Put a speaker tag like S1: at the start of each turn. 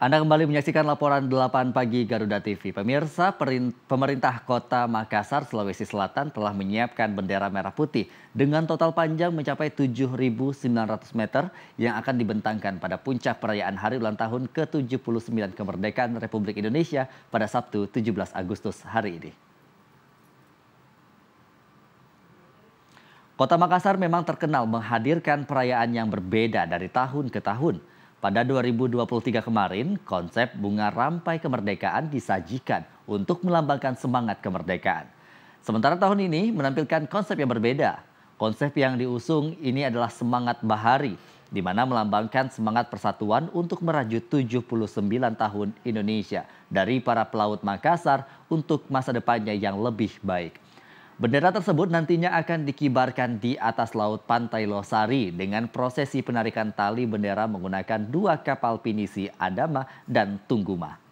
S1: Anda kembali menyaksikan laporan 8 pagi Garuda TV. Pemirsa, pemerintah kota Makassar, Sulawesi Selatan telah menyiapkan bendera merah putih dengan total panjang mencapai 7.900 meter yang akan dibentangkan pada puncak perayaan hari ulang tahun ke-79 kemerdekaan Republik Indonesia pada Sabtu 17 Agustus hari ini. Kota Makassar memang terkenal menghadirkan perayaan yang berbeda dari tahun ke tahun. Pada 2023 kemarin, konsep bunga rampai kemerdekaan disajikan untuk melambangkan semangat kemerdekaan. Sementara tahun ini menampilkan konsep yang berbeda. Konsep yang diusung ini adalah semangat bahari, di mana melambangkan semangat persatuan untuk merajut 79 tahun Indonesia dari para pelaut Makassar untuk masa depannya yang lebih baik. Bendera tersebut nantinya akan dikibarkan di atas laut Pantai Losari dengan prosesi penarikan tali bendera menggunakan dua kapal pinisi Adama dan Tungguma.